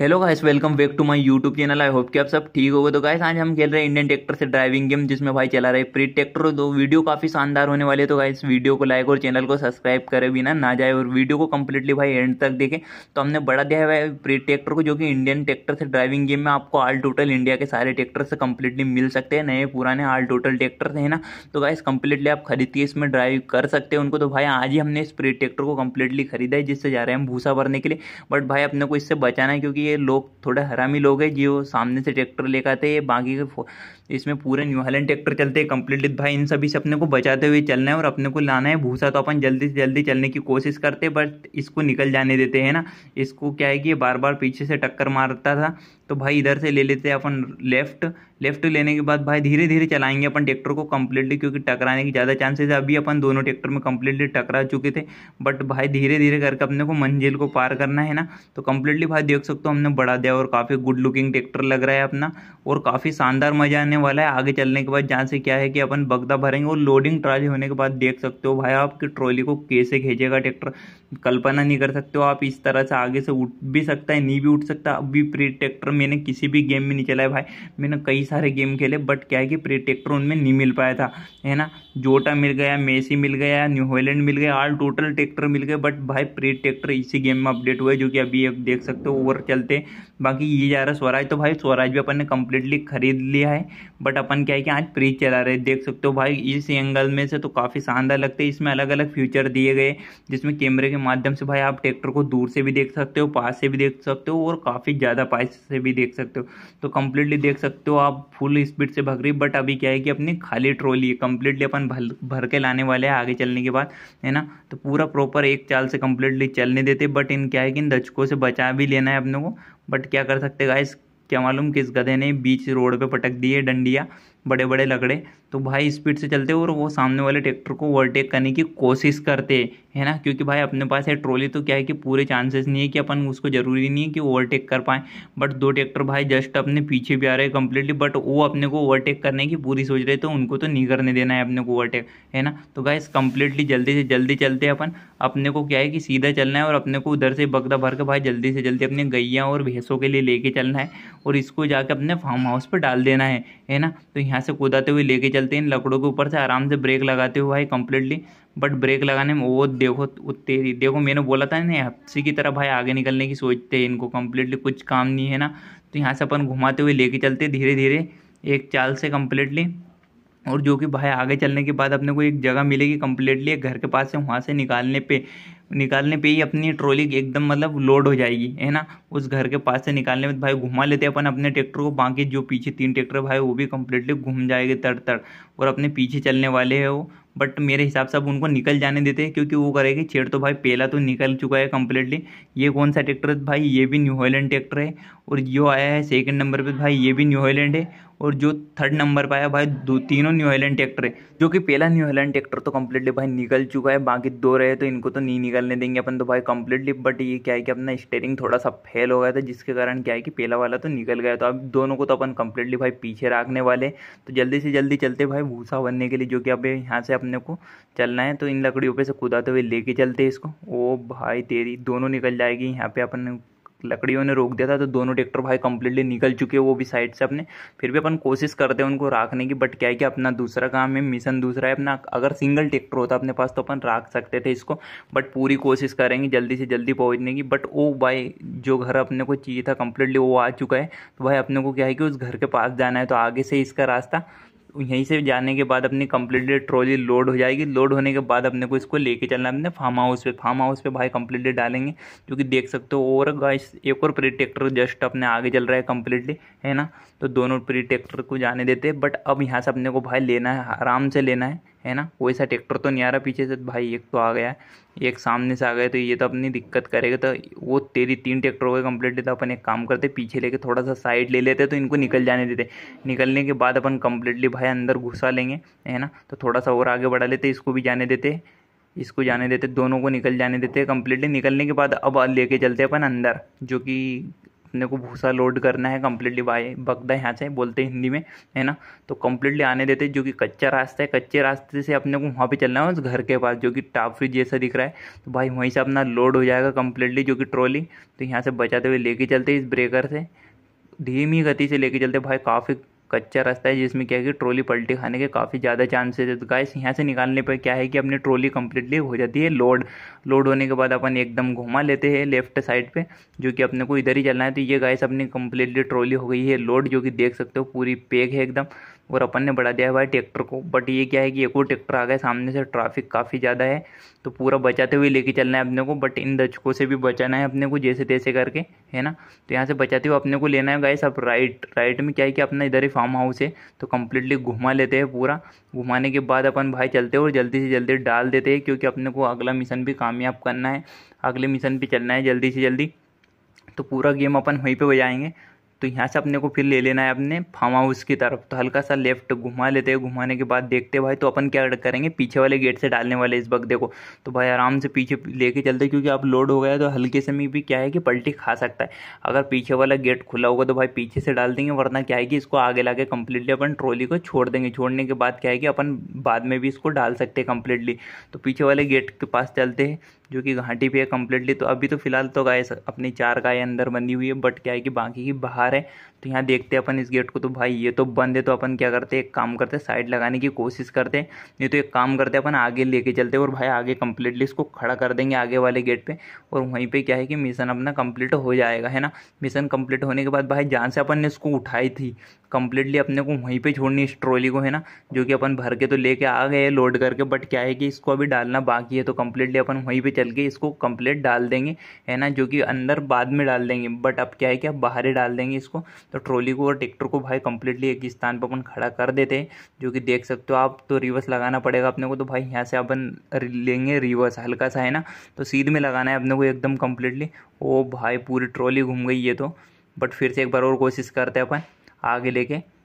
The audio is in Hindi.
hello guys welcome back to my YouTube channel I hope कि आप सब ठीक हो गए तो गाइस आज हम खेल रहे हैं इंडियन ट्रैक्टर से ड्राइविंग गेम जिसमें भाई चला रहे प्री ट्रैक्टर दो वीडियो काफ़ी शानदार होने वाले तो गाइस वीडियो को लाइक और चैनल को सब्सक्राइब करें बिना ना जाए और वीडियो को कम्प्लीटली भाई एंड तक देखें तो हमने बड़ा दिया है प्री ट्रैक्टर को जो कि इंडियन ट्रैक्टर से ड्राइविंग गेम में आपको ऑल टोटल इंडिया के सारे ट्रैक्टर से कम्प्लीटली मिल सकते हैं नए पुराने ऑल टोटल ट्रैक्टर है ना तो गाइस कम्प्लीटली आप खरीद के इसमें ड्राइव कर सकते हैं उनको तो भाई आज ही हमने इस प्री ट्रैक्टर को कम्प्लीटली खरीदा है जिससे जा रहे हैं भूसा भरने के लिए बट भाई अपने को इससे बचाना है क्योंकि ये लोग थोड़े हरामी लोग हैं जो सामने से ट्रैक्टर लेकर आते हैं बाकी के इसमें पूरे न्यू हालैंड ट्रैक्टर चलते हैं कंप्लीटली भाई इन सभी से अपने को बचाते हुए चलना है और अपने को लाना है भूसा तो अपन जल्दी से जल्दी चलने की कोशिश करते हैं बट इसको निकल जाने देते हैं ना इसको क्या है कि बार बार पीछे से टक्कर मारता था तो भाई इधर से ले लेते हैं अपन लेफ्ट लेफ्ट लेने के बाद भाई धीरे धीरे चलाएंगे अपन ट्रैक्टर को कम्प्लीटली क्योंकि टकराने की ज़्यादा चांसेस है अभी अपन दोनों ट्रैक्टर में कम्प्लीटली टकरा चुके थे बट भाई धीरे धीरे करके अपने को मंजिल को पार करना है ना तो कम्प्लीटली भाई देख सकते हो हमने बढ़ा दिया और काफ़ी गुड लुकिंग ट्रैक्टर लग रहा है अपना और काफ़ी शानदार मज़ा आने वाला है आगे चलने के बाद जहाँ से क्या है कि अपन बगदा भरेंगे और लोडिंग ट्राली होने के बाद देख सकते हो भाई आपकी ट्रॉली को कैसे खींचेगा ट्रैक्टर कल्पना नहीं कर सकते हो आप इस तरह से आगे से उठ भी सकता है नहीं भी उठ सकता अभी प्री ट्रैक्टर मैंने किसी भी गेम में नहीं खेला है भाई मैंने कई सारे गेम खेले बट क्या है कि प्रेटेक्टर उनमें नहीं मिल पाया था है ना जोटा मिल गया मेसी मिल गया न्यू हॉलैंड मिल गया ऑल टोटल ट्रैक्टर मिल गए बट भाई प्रेटेक्टर इसी गेम में अपडेट हुआ है जो कि अभी एक देख सकते हो ओवर चलते बाकी ये जा रहा स्वराज तो भाई स्वराज भी अपन ने कम्प्लीटली खरीद लिया है बट अपन क्या है कि आज प्री चला रहे देख सकते हो भाई इस एंगल में से तो काफ़ी शानदार लगते हैं इसमें अलग अलग फ्यूचर दिए गए जिसमें कैमरे के माध्यम से भाई आप ट्रैक्टर को दूर से भी देख सकते हो पास से भी देख सकते हो और काफ़ी ज़्यादा पास से भी भी देख सकते हो तो कम्प्लीटली देख सकते हो आप फुल स्पीड से भग रही बट अभी क्या है कि अपनी खाली ट्रॉली है कम्प्लीटली अपन भर भर के लाने वाले हैं आगे चलने के बाद है ना तो पूरा प्रॉपर एक चाल से कम्प्लीटली चलने देते बट इन क्या है कि इन दचकों से बचा भी लेना है अपने को बट क्या कर सकते गाइस क्या मालूम किस गधे ने बीच रोड पे पटक दिए डंडिया बड़े बड़े लकड़े तो भाई स्पीड से चलते और वो सामने वाले ट्रैक्टर को ओवरटेक करने की कोशिश करते है ना क्योंकि भाई अपने पास है ट्रॉली तो क्या है कि पूरे चांसेस नहीं है कि अपन उसको ज़रूरी नहीं है कि ओवरटेक कर पाएँ बट दो ट्रैक्टर भाई जस्ट अपने पीछे भी आ रहे हैं कम्प्लीटली बट वो अपने को ओवरटेक करने की पूरी सोच रहे तो उनको तो नहीं करने देना है अपने को ओवरटेक है ना तो भाई कम्प्लीटली जल्दी से जल्दी चलते अपन अपने को क्या है कि सीधा चलना है और अपने को उधर से बगदा भर के भाई जल्दी से जल्दी अपने गैया और भैंसों के लिए लेके चलना है और इसको जाके अपने फार्म हाउस पर डाल देना है है ना तो यहाँ से कूदाते हुए लेके चलते हैं इन लकड़ों के ऊपर से आराम से ब्रेक लगाते हुए भाई कम्प्लीटली बट ब्रेक लगाने में वो देखो तेरी देखो मैंने बोला था ना हफ्सी की तरह भाई आगे निकलने की सोचते हैं इनको कम्प्लीटली कुछ काम नहीं है ना तो यहाँ से अपन घुमाते हुए लेके चलते धीरे धीरे एक चाल से कम्प्लीटली और जो कि भाई आगे चलने के बाद अपने को एक जगह मिलेगी कम्प्लीटली घर के पास से वहाँ से निकालने पे निकालने पे ही अपनी ट्रॉली एकदम मतलब लोड हो जाएगी है ना उस घर के पास से निकालने में भाई घुमा लेते हैं अपन अपने ट्रैक्टर को बाकी जो पीछे तीन ट्रैक्टर भाई वो भी कम्प्लीटली घूम जाएंगे तड़ तड़ और अपने पीछे चलने वाले हैं वो बट मेरे हिसाब से अब उनको निकल जाने देते हैं क्योंकि वो करेगी छेड़ तो भाई पहला तो निकल चुका है कम्प्लीटली ये कौन सा ट्रैक्टर है भाई ये भी न्यू हॉलैंड ट्रैक्टर है और जो आया है सेकेंड नंबर पर भाई ये भी न्यू हॉलैंड है और जो थर्ड नंबर पर आया भाई दो तीनों न्यू हाईलैंड ट्रैक्टर है जो कि पहला न्यू हाईलैंड ट्रैक्टर तो कम्प्लीटली भाई निकल चुका है बाकी दो रहे तो इनको तो नहीं निकलने देंगे अपन तो भाई कम्प्लीटली बट ये क्या है कि अपना स्टेयरिंग थोड़ा सा फेल हो गया था जिसके कारण क्या है कि पहला वाला तो निकल गया तो अब दोनों को तो अपन कम्प्लीटली भाई पीछे रखने वाले तो जल्दी से जल्दी चलते भाई भूसा बनने के लिए जो कि अब यहाँ से अपने को चलना है तो इन लकड़ियों पर से कुदाते हुए लेके चलते इसको ओ भाई तेरी दोनों निकल जाएगी यहाँ पे अपन लकड़ियों ने रोक दिया था तो दोनों ट्रैक्टर भाई कम्प्लीटली निकल चुके हैं वो भी साइड से अपने फिर भी अपन कोशिश करते हैं उनको राखने की बट क्या है कि अपना दूसरा काम है मिशन दूसरा है अपना अगर सिंगल ट्रैक्टर होता अपने पास तो अपन राख सकते थे इसको बट पूरी कोशिश करेंगे जल्दी से जल्दी पहुँचने की बट वो भाई जो घर अपने को चाहिए था कम्प्लीटली वो आ चुका है तो भाई अपने को क्या है कि उस घर के पास जाना है तो आगे से इसका रास्ता यहीं से जाने के बाद अपनी कम्प्लीटली ट्रॉली लोड हो जाएगी लोड होने के बाद अपने को इसको लेके चलना है अपने फार्म हाउस पे फार्म हाउस पे भाई कम्प्लीटली डालेंगे जो कि देख सकते हो और गाइस एक और प्री ट्रैक्टर जस्ट अपने आगे चल रहा है कम्प्लीटली है ना तो दोनों प्री ट्रैक्टर को जाने देते हैं बट अब यहाँ से अपने को भाई लेना है आराम से लेना है है ना वैसा ट्रैक्टर तो नहीं आ रहा पीछे से भाई एक तो आ गया एक सामने से आ गया तो ये तो अपनी दिक्कत करेगा तो वो तेरी तीन ट्रैक्टर हो गए कम्प्लीटली तो अपन एक काम करते पीछे लेके थोड़ा सा साइड ले लेते तो इनको निकल जाने देते निकलने के बाद अपन कम्प्लीटली भाई अंदर घुसा लेंगे है ना तो थोड़ा सा और आगे बढ़ा लेते इसको भी जाने देते इसको जाने देते दोनों को निकल जाने देते कम्प्लीटली निकलने के बाद अब लेके चलते अपन अंदर जो कि अपने को भूसा लोड करना है कम्प्लीटली बाय बगदा यहाँ से बोलते हैं हिंदी में है ना तो कम्प्लीटली आने देते जो कि कच्चा रास्ता है कच्चे रास्ते से अपने को वहाँ पे चलना है उस घर के पास जो कि फ्रिज जैसा दिख रहा है तो भाई वहीं से अपना लोड हो जाएगा कम्प्लीटली जो कि ट्रॉली तो यहाँ से बचाते हुए लेके चलते इस ब्रेकर से धीमी गति से लेके चलते भाई काफ़ी कच्चा रास्ता है जिसमें क्या है कि ट्रॉली पलटी खाने के काफ़ी ज़्यादा चांसेस है तो गाइस यहाँ से निकालने पर क्या है कि अपनी ट्रॉली कम्प्लीटली हो जाती है लोड लोड होने के बाद अपन एकदम घुमा लेते हैं लेफ्ट साइड पर जो कि अपने को इधर ही चलना है तो ये गाइस अपनी कम्प्लीटली ट्रॉली हो गई है लोड जो कि देख सकते हो पूरी पेग है एकदम और अपन ने बढ़ा दिया है भाई ट्रैक्टर को बट ये क्या है कि एक और ट्रैक्टर आ गया सामने से ट्रैफिक काफ़ी ज़्यादा है तो पूरा बचाते हुए लेके चलना है अपने को बट इन दचकों से भी बचाना है अपने को जैसे तैसे करके है ना तो यहाँ से बचाते हुए अपने को लेना है गाइस अब राइट राइट में क्या है कि अपना इधर ही फार्म हाउस है तो कम्प्लीटली घुमा लेते हैं पूरा घुमाने के बाद अपन भाई चलते हैं और जल्दी से जल्दी डाल देते हैं क्योंकि अपने को अगला मिशन भी कामयाब करना है अगले मिशन पर चलना है जल्दी से जल्दी तो पूरा गेम अपन वहीं पर बजाएंगे तो यहाँ से अपने को फिर ले लेना है अपने फार्म हाउस की तरफ तो हल्का सा लेफ्ट घुमा लेते हैं घुमाने के बाद देखते भाई तो अपन क्या करेंगे पीछे वाले गेट से डालने वाले इस बगदे देखो तो भाई आराम से पीछे लेके चलते क्योंकि अब लोड हो गया तो हल्के से में भी क्या है कि पलटी खा सकता है अगर पीछे वाला गेट खुला होगा तो भाई पीछे से डाल देंगे वरना क्या है कि इसको आगे ला के कम्प्लीटली अपन ट्रॉली को छोड़ देंगे छोड़ने के बाद क्या है कि अपन बाद में भी इसको डाल सकते हैं कम्प्लीटली तो पीछे वाले गेट के पास चलते हैं जो कि घाटी पे है कम्प्लीटली तो अभी तो फिलहाल तो गाय अपनी चार गाय अंदर बंधी हुई है बट क्या है कि बाकी की बाहर है तो यहाँ देखते हैं अपन इस गेट को तो भाई ये तो बंद है तो अपन क्या करते हैं एक काम करते हैं साइड लगाने की कोशिश करते हैं ये तो एक काम करते हैं अपन आगे लेके चलते हैं और भाई आगे कम्प्लीटली इसको खड़ा कर देंगे आगे वाले गेट पे और वहीं पे क्या है कि मिशन अपना कम्प्लीट हो जाएगा है ना मिशन कम्प्लीट होने के बाद भाई जहाँ से अपन ने इसको उठाई थी कम्प्लीटली अपने को वहीं पर छोड़नी इस ट्रॉली को है ना जो कि अपन भर के तो लेके आ गए लोड करके बट क्या है कि इसको अभी डालना बाकी है तो कम्प्लीटली अपन वहीं पर चल के इसको कम्प्लीट डाल देंगे है ना जो कि अंदर बाद में डाल देंगे बट अब क्या है कि अब बाहर ही डाल देंगे इसको तो ट्रॉली को और ट्रैक्टर को भाई कंप्लीटली एक ही स्थान पर अपन खड़ा कर देते हैं जो कि देख सकते हो आप तो रिवर्स लगाना पड़ेगा अपने को तो भाई यहाँ से अपन लेंगे रिवर्स हल्का सा है ना तो सीध में लगाना है अपने को एकदम कम्प्लीटली ओ भाई पूरी ट्रॉली घूम गई है तो बट फिर से एक बार और कोशिश करते हैं अपन आगे लेके